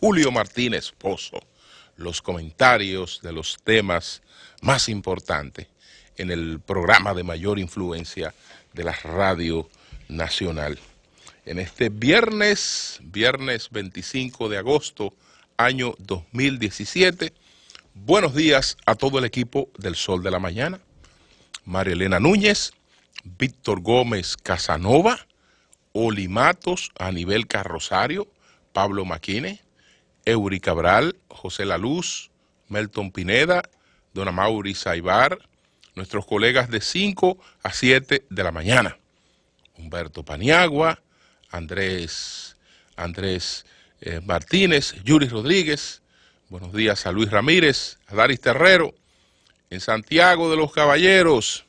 Julio Martínez Pozo los comentarios de los temas más importantes en el programa de mayor influencia de la radio nacional. En este viernes, viernes 25 de agosto, año 2017, buenos días a todo el equipo del Sol de la Mañana, María Elena Núñez, Víctor Gómez Casanova, Olimatos, Anibel Carrosario, Pablo Maquine, Eury Cabral, José Laluz, Melton Pineda, Dona Mauri Saibar, nuestros colegas de 5 a 7 de la mañana, Humberto Paniagua, Andrés, Andrés eh, Martínez, Yuri Rodríguez, buenos días a Luis Ramírez, a Daris Terrero, en Santiago de los Caballeros,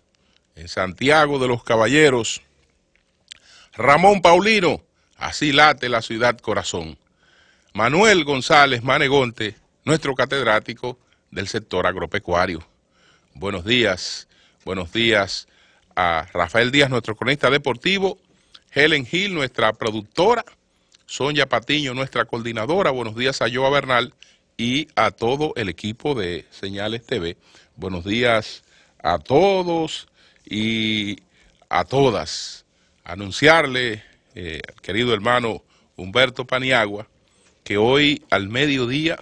en Santiago de los Caballeros, Ramón Paulino, Así late la ciudad corazón. Manuel González Manegonte, nuestro catedrático del sector agropecuario. Buenos días, buenos días a Rafael Díaz, nuestro cronista deportivo, Helen Hill, nuestra productora, Sonia Patiño, nuestra coordinadora, buenos días a Joa Bernal y a todo el equipo de Señales TV. Buenos días a todos y a todas. Anunciarle eh, querido hermano Humberto Paniagua, que hoy al mediodía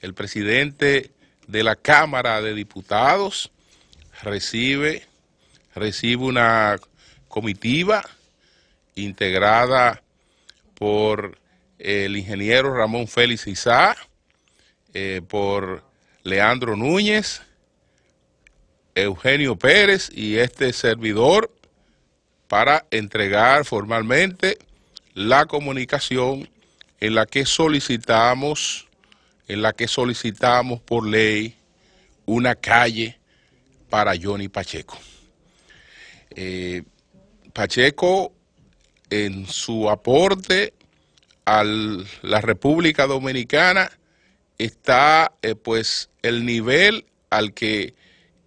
el presidente de la Cámara de Diputados recibe, recibe una comitiva integrada por el ingeniero Ramón Félix Izá, eh, por Leandro Núñez, Eugenio Pérez y este servidor para entregar formalmente la comunicación en la que solicitamos, en la que solicitamos por ley una calle para Johnny Pacheco. Eh, Pacheco, en su aporte a la República Dominicana, está eh, pues el nivel al que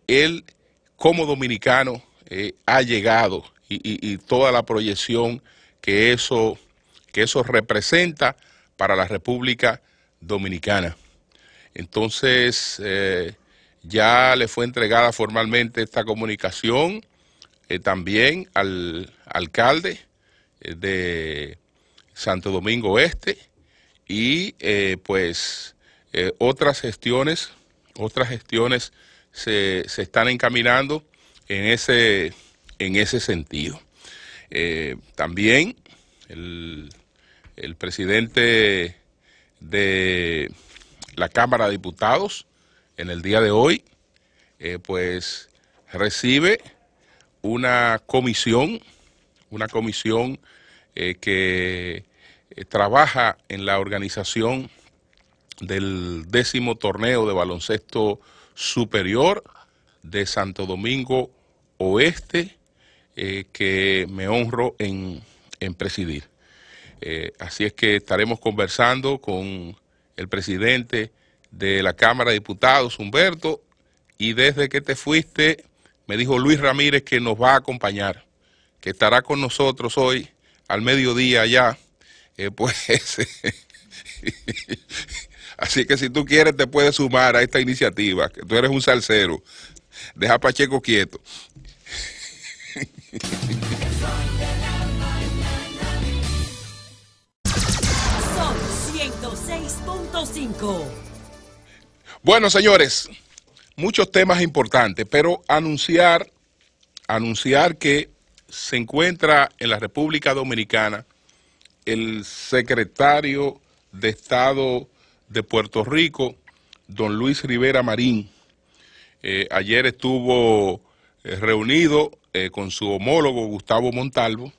él como dominicano eh, ha llegado y, toda la proyección que eso, que eso representa para la República Dominicana. Entonces, eh, ya le fue entregada formalmente esta comunicación eh, también al alcalde eh, de Santo Domingo Este y pues otras gestiones, otras gestiones se, se están encaminando en ese en ese sentido. Eh, también el, presidente de la Cámara de Diputados en el día de hoy, eh, pues recibe una comisión, una comisión eh, que trabaja en la organización del décimo torneo de baloncesto superior de Santo Domingo Oeste eh, que me honro en, presidir. Eh, así es que estaremos conversando con el presidente de la Cámara de Diputados, Humberto, y desde que te fuiste, me dijo Luis Ramírez que nos va a acompañar, que estará con nosotros hoy al mediodía ya, eh, pues... Así que si tú quieres te puedes sumar a esta iniciativa, que tú eres un salsero. Deja Pacheco quieto. Son 106.5. Bueno, señores, muchos temas importantes, pero anunciar, anunciar que se encuentra en la República Dominicana el secretario de Estado de Puerto Rico, don Luis Rivera Marín. Eh, ayer estuvo eh, reunido eh, con su homólogo Gustavo Montalvo.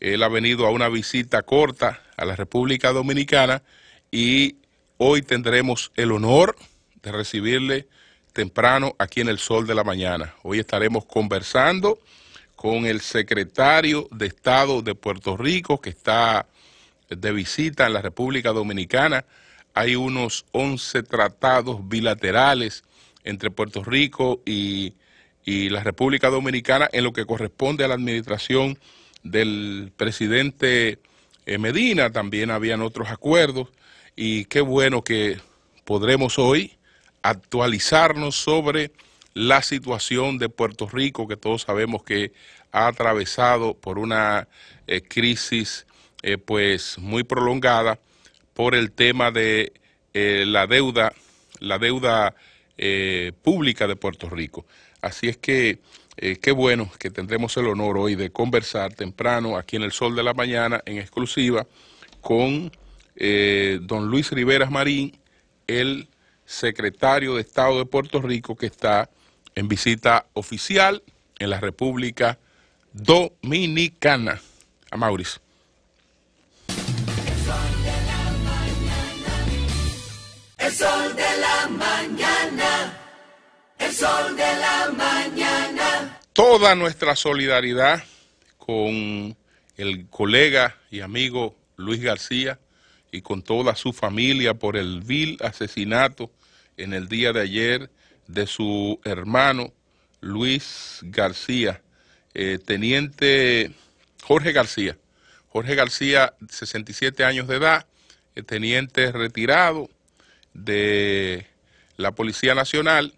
Él ha venido a una visita corta a la República Dominicana y hoy tendremos el honor de recibirle temprano aquí en el Sol de la Mañana. Hoy estaremos conversando con el secretario de Estado de Puerto Rico que está de visita en la República Dominicana. Hay unos 11 tratados bilaterales entre Puerto Rico y y la República Dominicana en lo que corresponde a la administración del presidente eh, Medina. También habían otros acuerdos y qué bueno que podremos hoy actualizarnos sobre la situación de Puerto Rico, que todos sabemos que ha atravesado por una eh, crisis eh, pues muy prolongada por el tema de la deuda, la deuda pública de Puerto Rico. Así es que eh, qué bueno que tendremos el honor hoy de conversar temprano aquí en el Sol de la Mañana en exclusiva con eh, don Luis Rivera Marín, el secretario de Estado de Puerto Rico que está en visita oficial en la República Dominicana. A Mauricio. El sol de la mañana de la mañana. Toda nuestra solidaridad con el colega y amigo Luis García y con toda su familia por el vil asesinato en el día de ayer de su hermano Luis García, eh, teniente Jorge García. Jorge García, 67 años de edad, eh, teniente retirado de la Policía Nacional,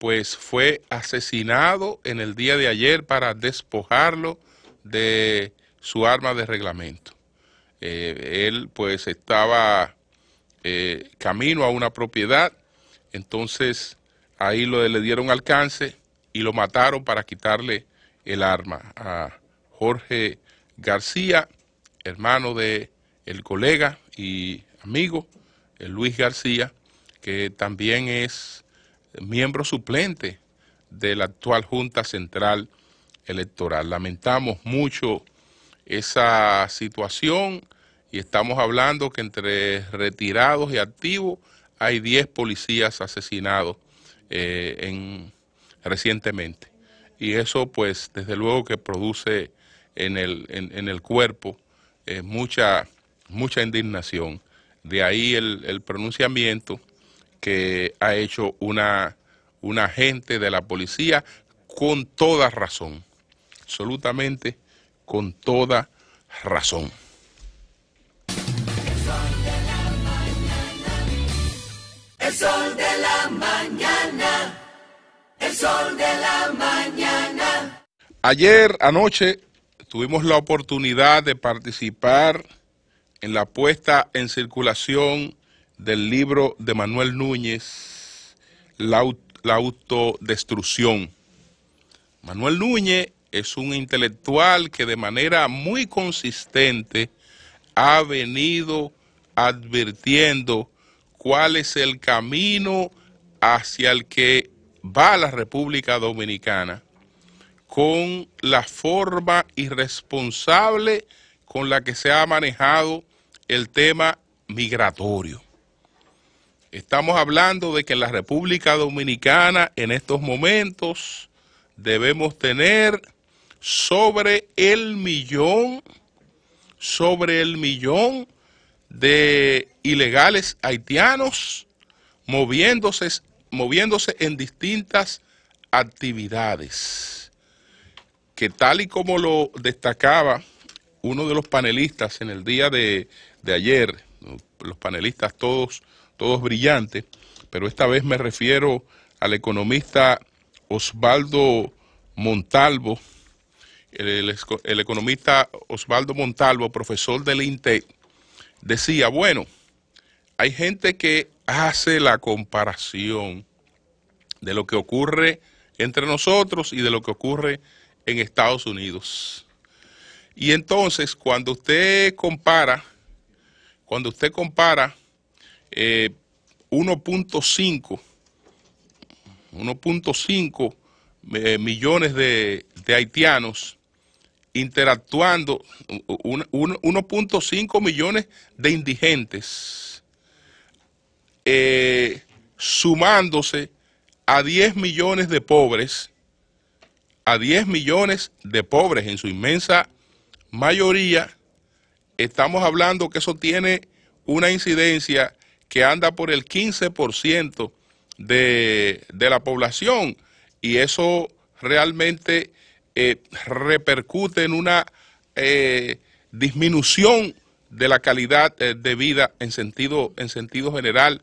pues fue asesinado en el día de ayer para despojarlo de su arma de reglamento. Eh, él pues estaba eh, camino a una propiedad, entonces ahí lo, le dieron alcance y lo mataron para quitarle el arma a Jorge García, hermano de el colega y amigo el Luis García, que también es miembro suplente de la actual Junta Central Electoral. Lamentamos mucho esa situación y estamos hablando que entre retirados y activos hay 10 policías asesinados eh, recientemente. Y eso pues desde luego que produce en el, cuerpo eh, mucha, mucha indignación. De ahí el pronunciamiento que ha hecho una, un agente de la policía con toda razón, absolutamente con toda razón. El sol de la mañana. El sol de la mañana. Ayer anoche tuvimos la oportunidad de participar en la puesta en circulación del libro de Manuel Núñez, la, autodestrucción. Manuel Núñez es un intelectual que de manera muy consistente ha venido advirtiendo cuál es el camino hacia el que va la República Dominicana con la forma irresponsable con la que se ha manejado el tema migratorio. Estamos hablando de que en la República Dominicana en estos momentos debemos tener sobre el millón, sobre el millón de ilegales haitianos moviéndose, moviéndose en distintas actividades. Que tal y como lo destacaba uno de los panelistas en el día de, de ayer, los panelistas todos todos brillantes, pero esta vez me refiero al economista Osvaldo Montalvo, el, el economista Osvaldo Montalvo, profesor del INTEC, decía, bueno, hay gente que hace la comparación de lo que ocurre entre nosotros y de lo que ocurre en Estados Unidos. Y entonces, cuando usted compara, cuando usted compara 1.5 eh, 1.5 eh, millones de, haitianos interactuando, 1.5 millones de indigentes, eh, sumándose a 10 millones de pobres, a 10 millones de pobres en su inmensa mayoría, estamos hablando que eso tiene una incidencia que anda por el 15% de, de la población y eso realmente eh, repercute en una eh, disminución de la calidad eh, de vida en sentido, en sentido general,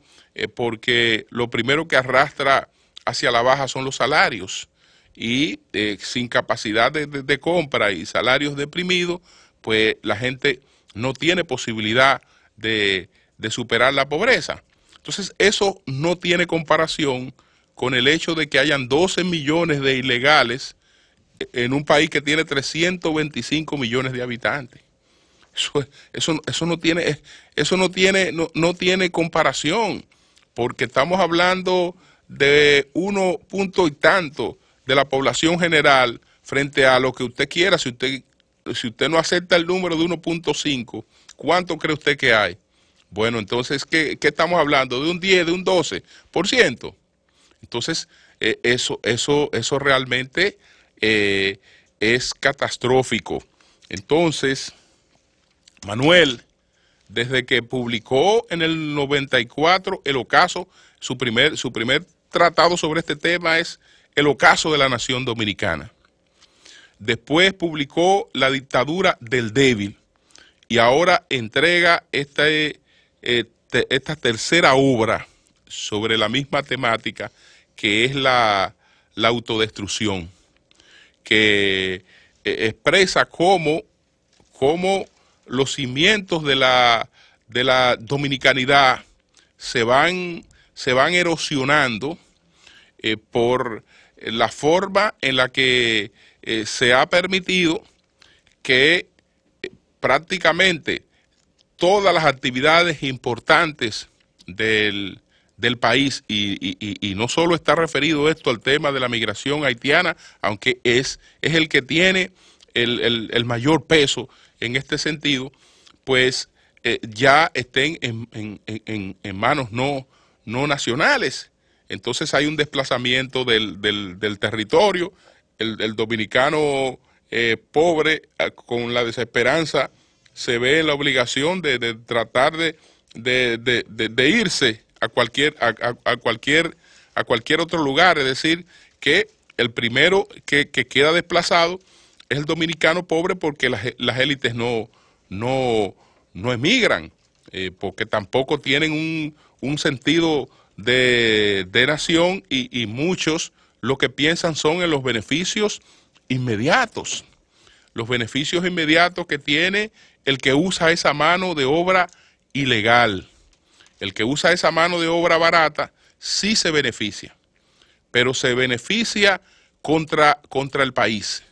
porque lo primero que arrastra hacia la baja son los salarios y sin capacidad de compra y salarios deprimidos, pues la gente no tiene posibilidad de de superar la pobreza. Entonces, eso no tiene comparación con el hecho de que hayan 12 millones de ilegales en un país que tiene 325 millones de habitantes. Eso, eso, no tiene, eso no tiene, tiene comparación, porque estamos hablando de uno punto y tanto de la población general frente a lo que usted quiera. Si usted, si usted no acepta el número de 1.5, ¿cuánto cree usted que hay? Bueno, entonces, ¿qué, estamos hablando? ¿De un 10, de un 12%? Entonces, eh, eso, eso, eso realmente eh, es catastrófico. Entonces, Manuel, desde que publicó en el 94 el ocaso, su primer, su primer tratado sobre este tema es El ocaso de la nación dominicana. Después publicó La dictadura del débil y ahora entrega este eh, esta tercera obra sobre la misma temática que es la, la autodestrucción, que eh, expresa cómo, cómo, los cimientos de la, de la dominicanidad se van, se van erosionando eh, por la forma en la que se ha permitido que prácticamente todas las actividades importantes del, país y, y, no solo está referido esto al tema de la migración haitiana, aunque es, es el que tiene el, el, mayor peso en este sentido, pues eh, ya estén en, en, en, en, manos no, no nacionales. Entonces hay un desplazamiento del, del, del territorio, el, dominicano eh, pobre eh, con la desesperanza se ve la obligación de, de tratar de, irse a cualquier, a, cualquier, a cualquier otro lugar. Es decir, que el primero que, que queda desplazado es el dominicano pobre porque las, élites no, no, no emigran, eh, porque tampoco tienen un, un sentido de, de nación y, y, muchos lo que piensan son en los beneficios inmediatos, los beneficios inmediatos que tiene el que usa esa mano de obra ilegal. El que usa esa mano de obra barata sí se beneficia, pero se beneficia contra, contra el país.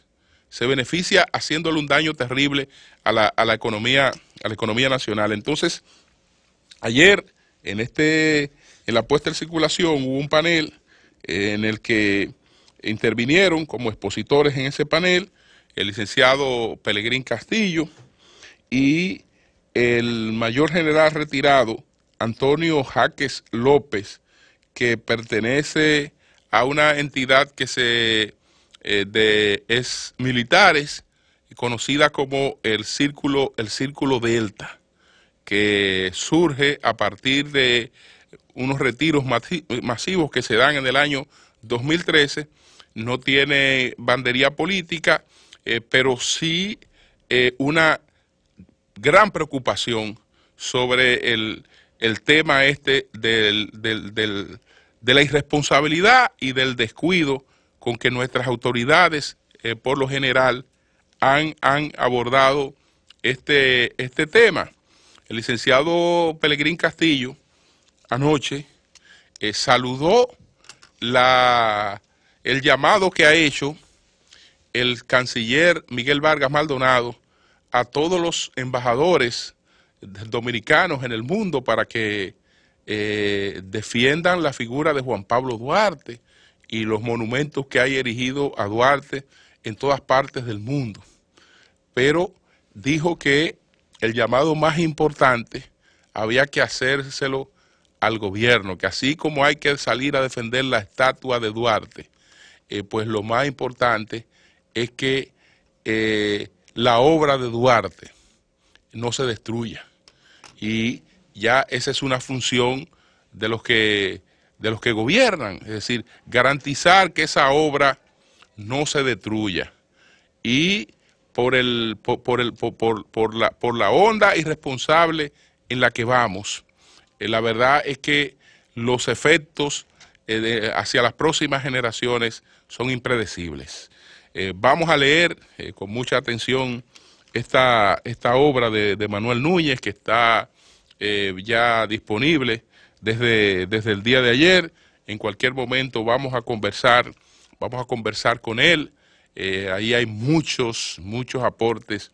Se beneficia haciéndole un daño terrible a la, a la, economía, a la economía nacional. Entonces, ayer en, este, en la puesta en circulación hubo un panel eh, en el que intervinieron como expositores en ese panel el licenciado Pelegrín Castillo, y el mayor general retirado, Antonio Jaques López, que pertenece a una entidad que se eh, de es militares conocida como el círculo el círculo delta que surge a partir de unos retiros masivos que se dan en el año 2013 no tiene bandería política eh, pero sí eh, una gran preocupación sobre el, tema este del, del, de la irresponsabilidad y del descuido con que nuestras autoridades, eh, por lo general, han, han abordado este, este tema. El licenciado Pelegrín Castillo anoche eh, saludó la, el llamado que ha hecho el canciller Miguel Vargas Maldonado a todos los embajadores dominicanos en el mundo para que eh, defiendan la figura de Juan Pablo Duarte y los monumentos que hay erigido a Duarte en todas partes del mundo. Pero dijo que el llamado más importante había que hacérselo al gobierno, que así como hay que salir a defender la estatua de Duarte, eh, pues lo más importante es que eh, la obra de Duarte no se destruya. Y ya esa es una función de los que, de los que gobiernan, es decir, garantizar que esa obra no se destruya. Y por, el, por, el, por, por la, por la onda irresponsable en la que vamos, eh, la verdad es que los efectos eh, hacia las próximas generaciones son impredecibles. Eh, vamos a leer eh, con mucha atención esta, esta obra de, Manuel Núñez que está eh, ya disponible desde, desde el día de ayer. En cualquier momento vamos a conversar, vamos a conversar con él. ahí hay muchos, muchos aportes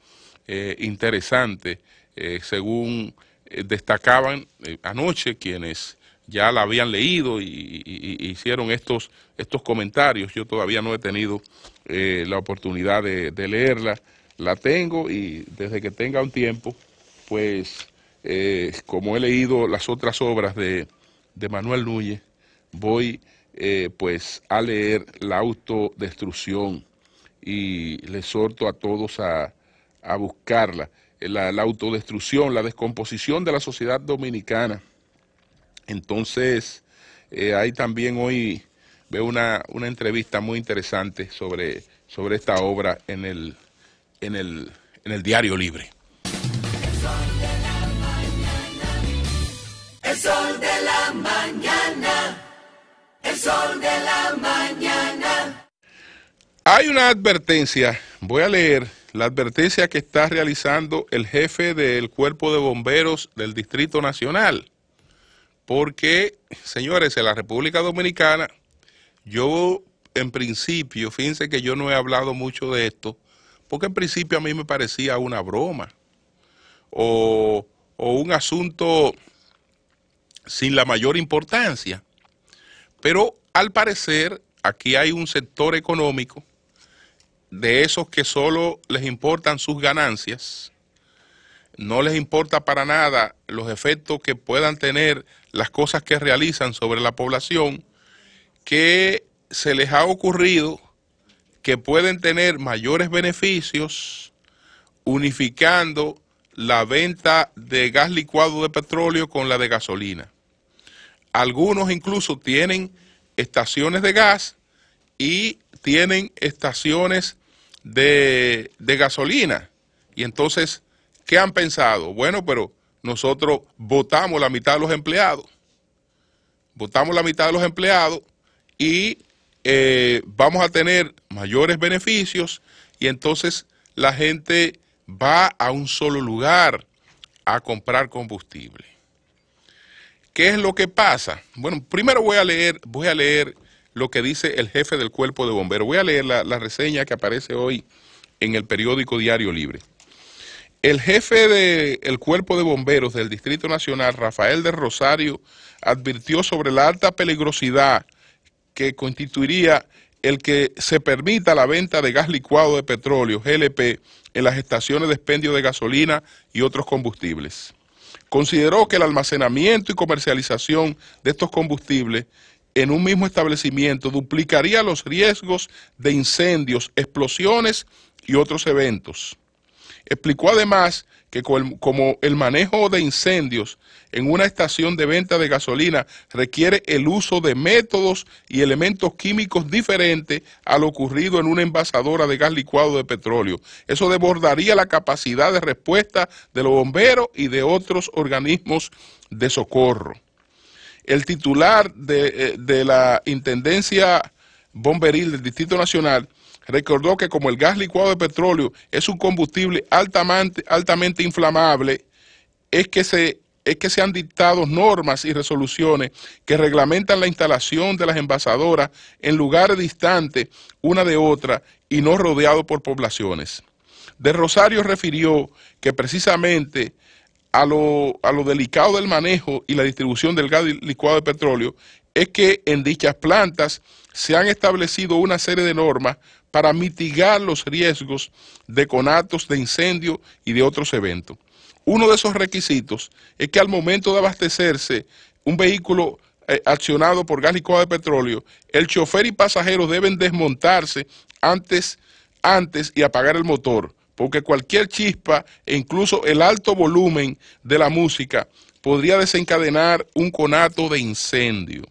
interesantes, según destacaban anoche quienes ya la habían leído y, hicieron estos, estos comentarios. Yo todavía no he tenido eh, la oportunidad de, leerla. La tengo y desde que tenga un tiempo, pues eh, como he leído las otras obras de, de Manuel Núñez, voy eh, pues a leer La autodestrucción y le exhorto a todos a, buscarla. La, la autodestrucción, la descomposición de la sociedad dominicana entonces, hay eh, también hoy, veo una, entrevista muy interesante sobre, sobre esta obra en el, en el, en el Diario Libre. El sol de la mañana. El sol de la mañana. Hay una advertencia, voy a leer la advertencia que está realizando el jefe del cuerpo de bomberos del Distrito Nacional. Porque, señores, en la República Dominicana, yo en principio, fíjense que yo no he hablado mucho de esto, porque en principio a mí me parecía una broma o, un asunto sin la mayor importancia. Pero al parecer aquí hay un sector económico de esos que solo les importan sus ganancias no les importa para nada los efectos que puedan tener las cosas que realizan sobre la población, que se les ha ocurrido que pueden tener mayores beneficios unificando la venta de gas licuado de petróleo con la de gasolina. Algunos incluso tienen estaciones de gas y tienen estaciones de, gasolina. Y entonces ¿Qué han pensado? Bueno, pero nosotros votamos la mitad de los empleados. Votamos la mitad de los empleados y eh, vamos a tener mayores beneficios y entonces la gente va a un solo lugar a comprar combustible. ¿Qué es lo que pasa? Bueno, primero voy a leer, voy a leer lo que dice el jefe del cuerpo de bomberos. Voy a leer la reseña que aparece hoy en el periódico Diario Libre. El jefe del Cuerpo de Bomberos del Distrito Nacional, Rafael de Rosario, advirtió sobre la alta peligrosidad que constituiría el que se permita la venta de gas licuado de petróleo, GLP, en las estaciones de expendio de gasolina y otros combustibles. Consideró que el almacenamiento y comercialización de estos combustibles en un mismo establecimiento duplicaría los riesgos de incendios, explosiones y otros eventos. Explicó además que como el manejo de incendios en una estación de venta de gasolina requiere el uso de métodos y elementos químicos diferentes a lo ocurrido en una envasadora de gas licuado de petróleo. Eso desbordaría la capacidad de respuesta de los bomberos y de otros organismos de socorro. El titular de, eh, de la Intendencia Bomberil del Distrito Nacional recordó que como el gas licuado de petróleo es un combustible altamente, inflamable, es que se es que se han dictado normas y resoluciones que reglamentan la instalación de las envasadoras en lugares distantes una de otra y no rodeados por poblaciones. De Rosario refirió que precisamente a lo, a lo delicado del manejo y la distribución del gas licuado de petróleo es que en dichas plantas se han establecido una serie de normas para mitigar los riesgos de conatos de incendio y de otros eventos. Uno de esos requisitos es que al momento de abastecerse un vehículo eh, accionado por gas licuado de petróleo, el chofer y pasajeros deben desmontarse antes, antes y apagar el motor, porque cualquier chispa e incluso el alto volumen de la música podría desencadenar un conato de incendio.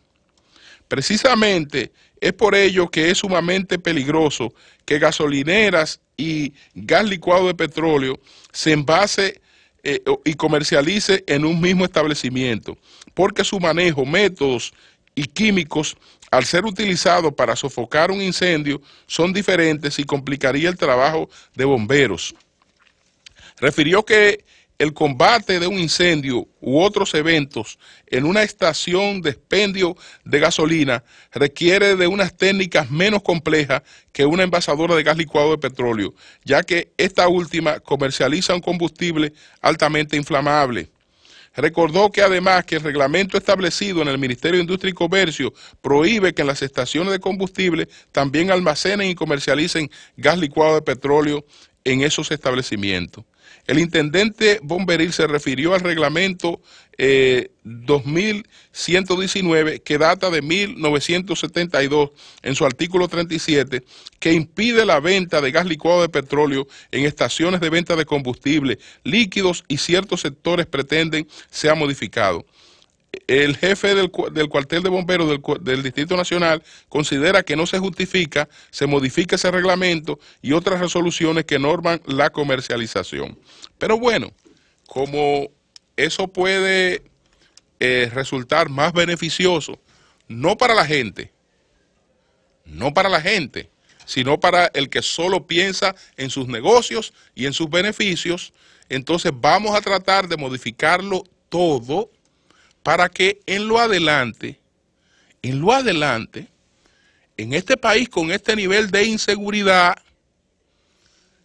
Precisamente es por ello que es sumamente peligroso que gasolineras y gas licuado de petróleo se envase eh, y comercialice en un mismo establecimiento, porque su manejo, métodos y químicos, al ser utilizados para sofocar un incendio, son diferentes y complicaría el trabajo de bomberos. Refirió que el combate de un incendio u otros eventos en una estación de expendio de gasolina requiere de unas técnicas menos complejas que una envasadora de gas licuado de petróleo, ya que esta última comercializa un combustible altamente inflamable. Recordó que además que el reglamento establecido en el Ministerio de Industria y Comercio prohíbe que en las estaciones de combustible también almacenen y comercialicen gas licuado de petróleo en esos establecimientos. El intendente Bomberil se refirió al reglamento 2119 eh, que data de 1972 en su artículo 37 que impide la venta de gas licuado de petróleo en estaciones de venta de combustible, líquidos y ciertos sectores pretenden sea modificado el jefe del, cuartel de bomberos del, Distrito Nacional considera que no se justifica, se modifica ese reglamento y otras resoluciones que norman la comercialización. Pero bueno, como eso puede eh, resultar más beneficioso, no para la gente, no para la gente, sino para el que solo piensa en sus negocios y en sus beneficios, entonces vamos a tratar de modificarlo todo para que en lo adelante, en lo adelante, en este país con este nivel de inseguridad,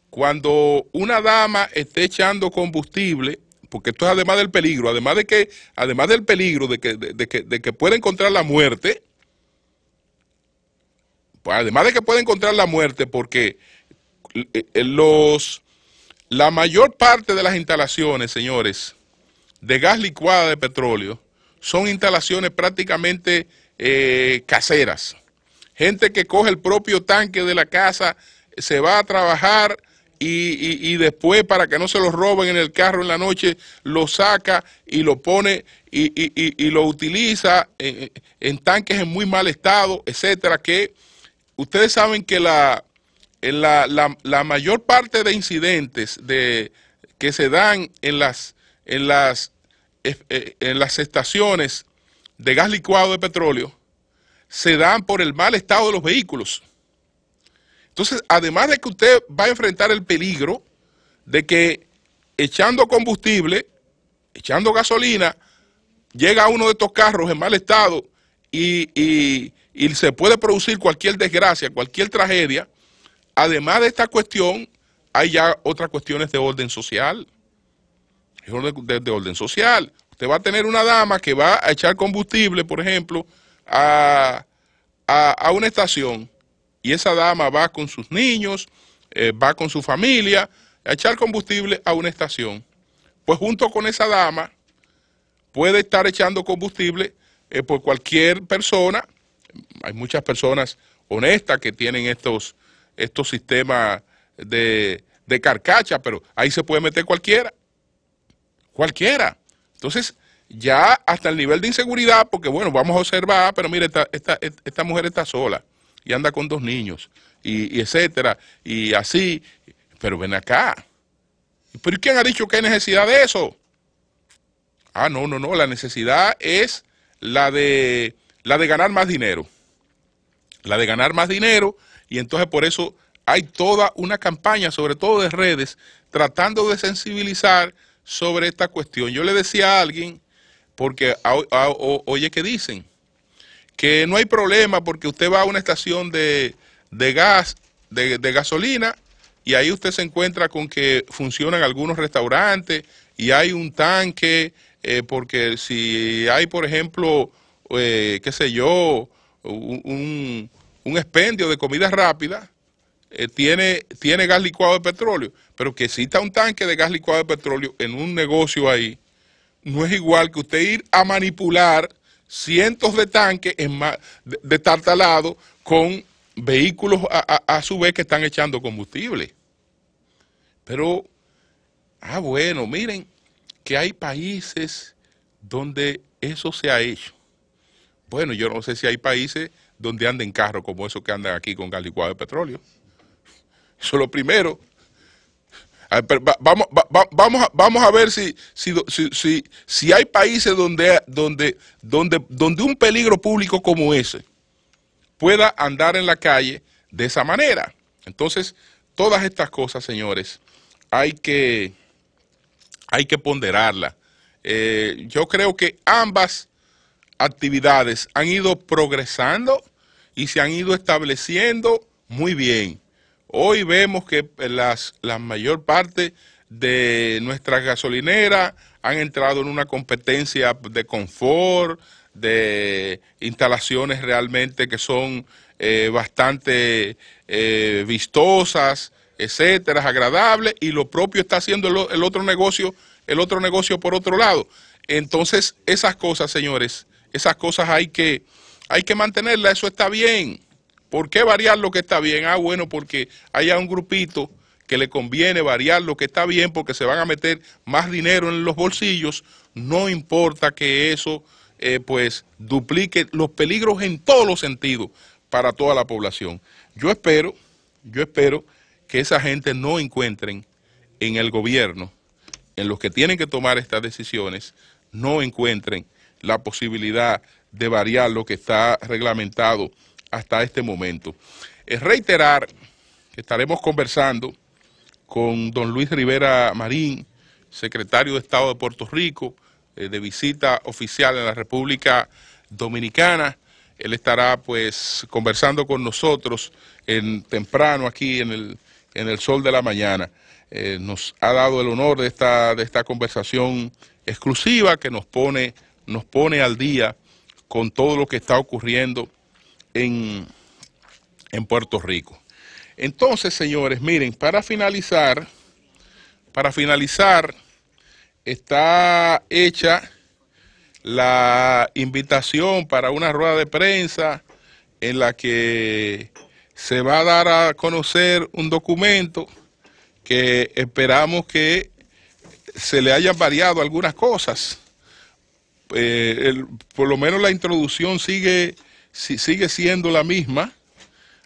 cuando una dama esté echando combustible, porque esto es además del peligro, además de que, además del peligro de que, de, que, de que puede encontrar la muerte, pues además de que pueda encontrar la muerte, porque eh, eh, los, la mayor parte de las instalaciones, señores, de gas licuado de petróleo, son instalaciones prácticamente eh, caseras. Gente que coge el propio tanque de la casa, se va a trabajar y, después para que no se lo roben en el carro en la noche, lo saca y lo pone y, y lo utiliza en, tanques en muy mal estado, etcétera, que ustedes saben que la, la, la mayor parte de incidentes de, que se dan en las, en las eh, en las estaciones de gas licuado de petróleo se dan por el mal estado de los vehículos. Entonces, además de que usted va a enfrentar el peligro de que echando combustible, echando gasolina, llega uno de estos carros en mal estado y, y, se puede producir cualquier desgracia, cualquier tragedia, además de esta cuestión, hay ya otras cuestiones de orden social es de, orden social. Usted va a tener una dama que va a echar combustible, por ejemplo, a, una estación y esa dama va con sus niños, eh, va con su familia a echar combustible a una estación. Pues junto con esa dama puede estar echando combustible eh, por cualquier persona. Hay muchas personas honestas que tienen estos, estos sistemas de, de carcacha, pero ahí se puede meter cualquiera. Cualquiera. Entonces, ya hasta el nivel de inseguridad, porque bueno, vamos a observar, pero mire, esta, esta, mujer está sola y anda con dos niños, y, etcétera, y así, pero ven acá. ¿Pero quién ha dicho que hay necesidad de eso? Ah, no, no, no, la necesidad es la de, la de ganar más dinero. La de ganar más dinero, y entonces por eso hay toda una campaña, sobre todo de redes, tratando de sensibilizar sobre esta cuestión. Yo le decía a alguien, porque ah, ah, oye que dicen, que no hay problema porque usted va a una estación de, gas, de, gasolina, y ahí usted se encuentra con que funcionan algunos restaurantes y hay un tanque, eh, porque si hay, por ejemplo, eh, qué sé yo, un, un expendio de comida rápida, eh, tiene, tiene gas licuado de petróleo, pero que exista un tanque de gas licuado de petróleo en un negocio ahí, no es igual que usted ir a manipular cientos de tanques en de, tartalado con vehículos a, a su vez que están echando combustible. Pero, ah, bueno, miren que hay países donde eso se ha hecho. Bueno, yo no sé si hay países donde anden carros como esos que andan aquí con gas licuado de petróleo. Eso es lo primero. vamos, vamos, a, vamos a ver si, si, si, hay países donde, donde, donde, donde un peligro público como ese pueda andar en la calle de esa manera. Entonces, todas estas cosas, señores, hay que, hay que ponderarlas. Eh, yo creo que ambas actividades han ido progresando y se han ido estableciendo muy bien. Hoy vemos que las, la mayor parte de nuestras gasolineras han entrado en una competencia de confort, de instalaciones realmente que son eh, bastante eh, vistosas, etcétera, agradables, y lo propio está haciendo el, otro negocio, el otro negocio por otro lado. Entonces, esas cosas, señores, esas cosas hay que, hay que mantenerlas, eso está bien. ¿Por qué variar lo que está bien? Ah, bueno, porque haya un grupito que le conviene variar lo que está bien porque se van a meter más dinero en los bolsillos, no importa que eso eh, pues duplique los peligros en todos los sentidos para toda la población. Yo espero, yo espero que esa gente no encuentren en el gobierno, en los que tienen que tomar estas decisiones, no encuentren la posibilidad de variar lo que está reglamentado hasta este momento. Es reiterar que estaremos conversando con don Luis Rivera Marín, secretario de Estado de Puerto Rico, eh, de visita oficial en la República Dominicana. Él estará pues conversando con nosotros en, temprano aquí en el, en el sol de la mañana. Eh, nos ha dado el honor de esta, de esta conversación exclusiva que nos pone, nos pone al día con todo lo que está ocurriendo en, Puerto Rico. Entonces, señores, miren, para finalizar, para finalizar, está hecha la invitación para una rueda de prensa en la que se va a dar a conocer un documento que esperamos que se le hayan variado algunas cosas. Eh, por lo menos la introducción sigue sigue siendo la misma,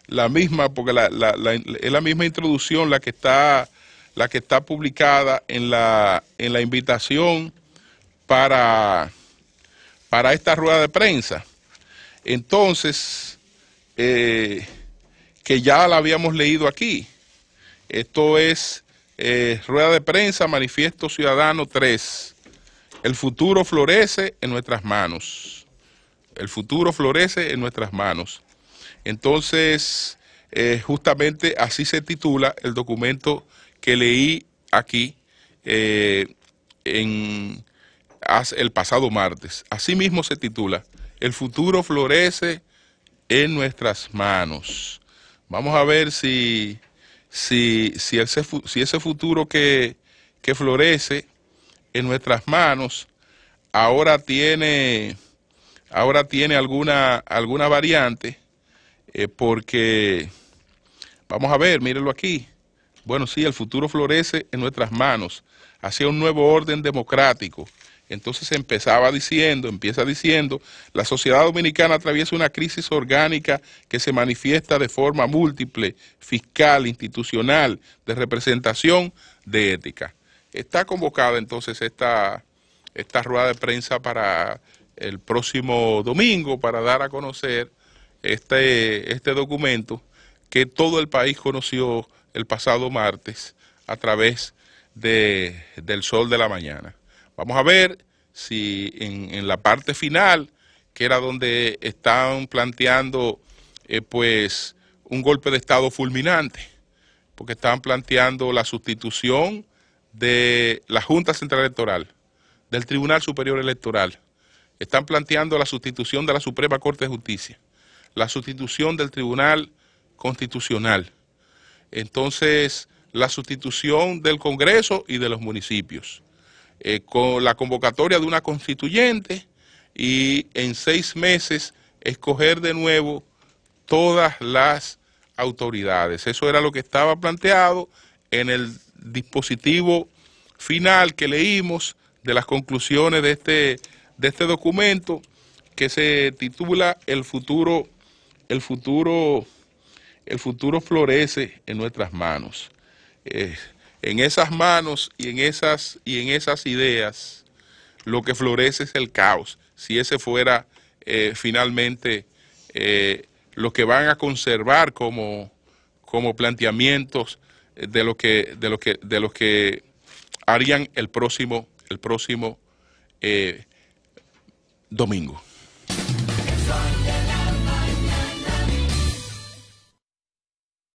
la misma, porque la, la, es la misma introducción la que está, la que está publicada en la, en la invitación para, para esta rueda de prensa. Entonces, eh, que ya la habíamos leído aquí. Esto es eh, rueda de prensa, manifiesto ciudadano 3. El futuro florece en nuestras manos. El futuro florece en nuestras manos. Entonces, eh, justamente así se titula el documento que leí aquí eh, el pasado martes. Así mismo se titula, El futuro florece en nuestras manos. Vamos a ver si, si, si, ese, si ese, futuro que, que florece en nuestras manos ahora tiene ahora tiene alguna, alguna variante, eh, porque, vamos a ver, mírenlo aquí. Bueno, sí, el futuro florece en nuestras manos, hacia un nuevo orden democrático. Entonces empezaba diciendo, empieza diciendo, la sociedad dominicana atraviesa una crisis orgánica que se manifiesta de forma múltiple, fiscal, institucional, de representación, de ética. Está convocada entonces esta, esta rueda de prensa para el próximo domingo para dar a conocer este, este documento que todo el país conoció el pasado martes a través de, del sol de la mañana. Vamos a ver si en, la parte final, que era donde están planteando eh, pues un golpe de Estado fulminante, porque estaban planteando la sustitución de la Junta Central Electoral, del Tribunal Superior Electoral, están planteando la sustitución de la Suprema Corte de Justicia, la sustitución del Tribunal Constitucional, entonces la sustitución del Congreso y de los municipios, eh, con la convocatoria de una constituyente y en seis meses escoger de nuevo todas las autoridades. Eso era lo que estaba planteado en el dispositivo final que leímos de las conclusiones de este de este documento que se titula El futuro, el futuro, el futuro florece en nuestras manos. Eh, en esas manos y en esas, y en esas ideas, lo que florece es el caos. Si ese fuera eh, finalmente eh, lo que van a conservar como, como planteamientos de lo que, de lo que, de que harían el próximo, el próximo domingo.